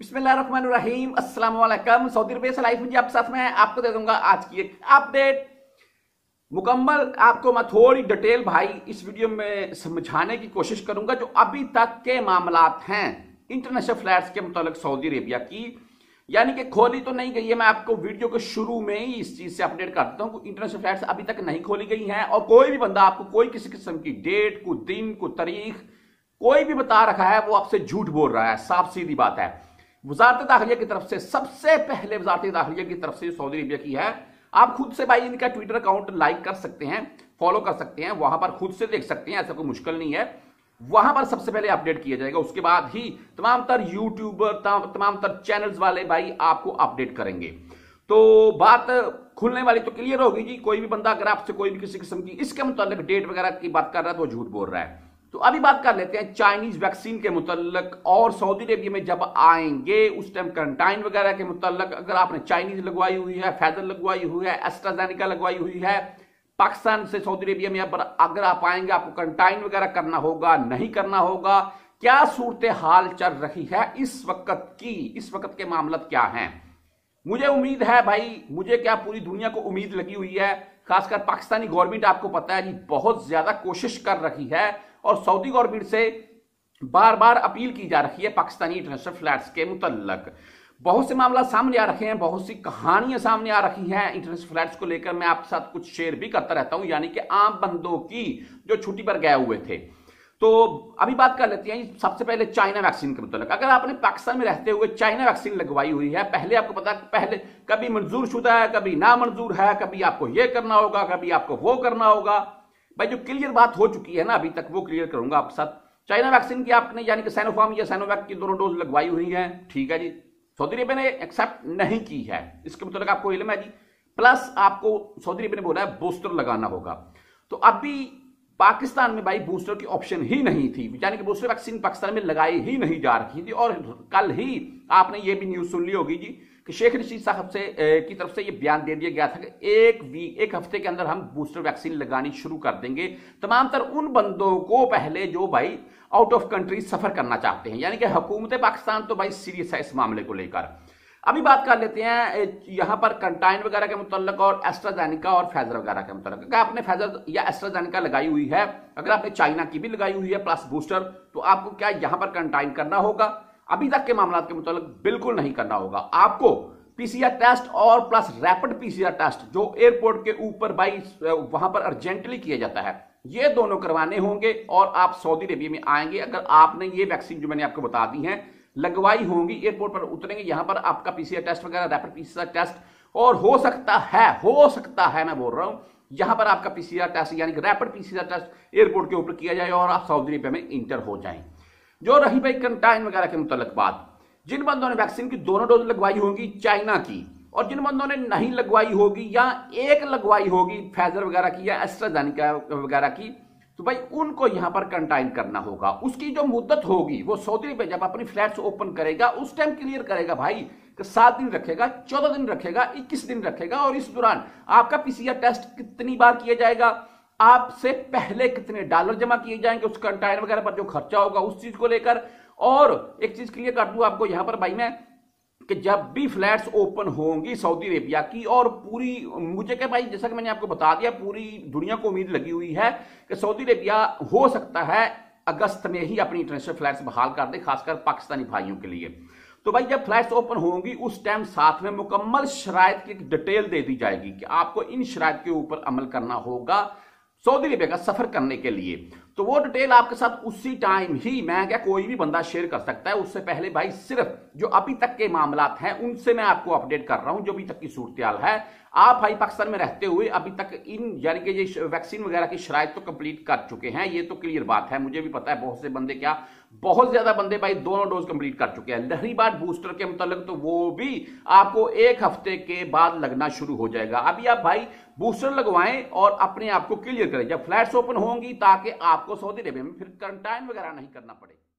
बिस्मिल्लाहिर्रहमानिर्रहीम अस्सलाम वालेकुम सऊदी अरबिया से लाइफ में आपके साथ में आपको दे दूंगा आज की एक अपडेट मुकम्मल आपको मैं थोड़ी डिटेल भाई इस वीडियो में समझाने की कोशिश करूंगा जो अभी तक के मामला हैं इंटरनेशनल फ्लैट्स के मुतालिक सऊदी अरेबिया की यानी कि खोली तो नहीं गई है मैं आपको वीडियो के शुरू में ही इस चीज़ से अपडेट कर देता हूँ इंटरनेशनल फ्लैट्स अभी तक नहीं खोली गई हैं और कोई भी बंदा आपको कोई किसी किस्म की डेट को दिन को तारीख कोई भी बता रखा है वो आपसे झूठ बोल रहा है साफ सीधी बात है वजारत दाखिले की तरफ से सबसे पहले वजारत दाखिले की तरफ से सऊदी अरबिया की है आप खुद से भाई इनका ट्विटर अकाउंट लाइक कर सकते हैं फॉलो कर सकते हैं वहां पर खुद से देख सकते हैं ऐसा कोई मुश्किल नहीं है वहां पर सबसे पहले अपडेट किया जाएगा उसके बाद ही तमाम तर यूट्यूबर तमाम तर चैनल्स वाले भाई आपको अपडेट करेंगे तो बात खुलने वाली तो क्लियर होगी जी कोई भी बंदा अगर आपसे कोई भी किसी किस्म की इसके मुताबिक डेट वगैरह की बात कर रहा है तो झूठ बोल रहा है तो अभी बात कर लेते हैं चाइनीज वैक्सीन के मुतलक और सऊदी अरेबिया में जब आएंगे उस टाइम क्वारंटाइन वगैरह के मुतलक अगर आपने चाइनीज लगवाई हुई है फैजल लगवाई हुई है एस्ट्राजेनिका लगवाई हुई है पाकिस्तान से सऊदी अरेबिया में पर अगर आप आएंगे आपको क्वारंटाइन वगैरह करना होगा नहीं करना होगा क्या सूरत हाल चल रही है इस वक्त की इस वक्त के मामला क्या हैं मुझे उम्मीद है भाई मुझे क्या पूरी दुनिया को उम्मीद लगी हुई है खासकर पाकिस्तानी गवर्नमेंट आपको पता है जी बहुत ज्यादा कोशिश कर रही है और सऊदी गवर्नमेंट से बार बार अपील की जा रही है पाकिस्तानी इंटरनेशनल फ्लैट्स के मुतलक बहुत से मामला सामने आ रखे हैं बहुत सी कहानियां सामने आ रखी हैं इंटरनेशनल फ्लैट्स को लेकर मैं आपके साथ कुछ शेयर भी करता रहता हूं यानी कि आम बंदों की जो छुट्टी पर गए हुए थे तो अभी बात कर लेते हैं सबसे पहले चाइना वैक्सीन के मुतल अगर आपने पाकिस्तान में रहते हुए चाइना वैक्सीन लगवाई हुई है पहले आपको पता पहले कभी मंजूर शुदा है कभी ना मंजूर है कभी आपको ये करना होगा कभी आपको वो करना होगा भाई जो क्लियर बात हो चुकी है ना अभी तक वो क्लियर करूंगा आपके साथ चाइना वैक्सीन की आपने यानी कि सैनोफार्म या सैनोवैक की दोनों डोज लगवाई हुई है ठीक है जी सऊदी अरेबिया ने एक्सेप्ट नहीं की है इसके मतलब आपको इलम है जी प्लस आपको सऊदी अरेबिया ने बोला है बूस्टर लगाना होगा तो अभी पाकिस्तान में भाई बूस्टर की ऑप्शन ही नहीं थी यानी कि बूस्टर वैक्सीन पाकिस्तान में लगाई ही नहीं जा रही थी और कल ही आपने ये भी न्यूज सुन ली होगी जी कि शेख रशीद साहब से ए, की तरफ से ये बयान दे दिया गया था कि एक वी एक हफ्ते के अंदर हम बूस्टर वैक्सीन लगानी शुरू कर देंगे तमाम तर उन बंदों को पहले जो भाई आउट ऑफ कंट्री सफर करना चाहते हैं यानी कि हुकूमत पाकिस्तान तो भाई सीरियस है इस मामले को लेकर अभी बात कर लेते हैं यहाँ पर कंटाइन वगैरह के मुतल और एस्ट्राजेनिका और फैजर वगैरह के मुतल अगर आपने फैजर या एस्ट्राजेनिका लगाई हुई है अगर आपने चाइना की भी लगाई हुई है प्लस बूस्टर तो आपको क्या यहाँ पर कंटाइन करना होगा अभी तक के मामला के मुताबिक बिल्कुल नहीं करना होगा आपको पीसीआर टेस्ट और प्लस रैपिड पीसीआर टेस्ट जो एयरपोर्ट के ऊपर बाई uh, वहां पर अर्जेंटली किया जाता है ये दोनों करवाने होंगे और आप सऊदी अरेबिया में आएंगे अगर आपने ये वैक्सीन जो मैंने आपको बता दी है लगवाई होंगी एयरपोर्ट पर उतरेंगे यहां पर आपका पीसीआर टेस्ट वगैरह रैपिड पीसीआर टेस्ट और हो सकता है हो सकता है मैं बोल रहा हूं यहां पर आपका पीसीआर टेस्ट यानी कि रैपिड पीसीआर टेस्ट एयरपोर्ट के ऊपर किया जाए और आप सऊदी अरेबिया में इंटर हो जाए जो रही भाई कंटाइन वगैरह के मुतलक बात जिन बंदों ने वैक्सीन की दोनों डोज लगवाई होगी चाइना की और जिन बंदों ने नहीं लगवाई होगी या एक लगवाई होगी फैजर वगैरह की या एस्ट्राजेनिका वगैरह की तो भाई उनको यहां पर कंटाइन करना होगा उसकी जो मुद्दत होगी वो सऊदी पे जब अपनी फ्लैट्स ओपन करेगा उस टाइम क्लियर करेगा भाई कि सात दिन रखेगा चौदह दिन रखेगा इक्कीस दिन रखेगा और इस दौरान आपका पीसीआर टेस्ट कितनी बार किया जाएगा आपसे पहले कितने डॉलर जमा किए जाएंगे उस कंटाइनर वगैरह पर जो खर्चा होगा उस चीज को लेकर और एक चीज क्लियर कर दू आपको यहां पर भाई मैं कि जब भी फ्लैट्स ओपन होंगी सऊदी अरेबिया की और पूरी मुझे क्या भाई जैसा कि मैंने आपको बता दिया पूरी दुनिया को उम्मीद लगी हुई है कि सऊदी अरेबिया हो सकता है अगस्त में ही अपनी इंटरनेशनल फ्लैट्स बहाल कर दे खासकर पाकिस्तानी भाइयों के लिए तो भाई जब फ्लैट्स ओपन होंगी उस टाइम साथ में मुकम्मल शराय की डिटेल दे दी जाएगी कि आपको इन शराय के ऊपर अमल करना होगा सऊदी अरेबिया का सफर करने के लिए तो वो डिटेल आपके साथ उसी टाइम ही मैं क्या कोई भी बंदा शेयर कर सकता है उससे पहले भाई सिर्फ जो अभी तक के मामला हैं उनसे मैं आपको अपडेट कर रहा हूं जो अभी तक की सूरत है आप भाई पाकिस्तान में रहते हुए अभी तक इन यानी कि ये वैक्सीन वगैरह की शराय तो कंप्लीट कर चुके हैं ये तो क्लियर बात है मुझे भी पता है बहुत से बंदे क्या बहुत ज्यादा बंदे भाई दोनों डोज कंप्लीट कर चुके हैं लहरी बार बूस्टर के मुतालिक तो वो भी आपको एक हफ्ते के बाद लगना शुरू हो जाएगा अभी आप भाई बूस्टर लगवाएं और अपने आप को क्लियर करें जब फ्लैट्स ओपन होंगी ताकि आपको सऊदी अरेबिया में फिर क्वारंटाइन वगैरह नहीं करना पड़े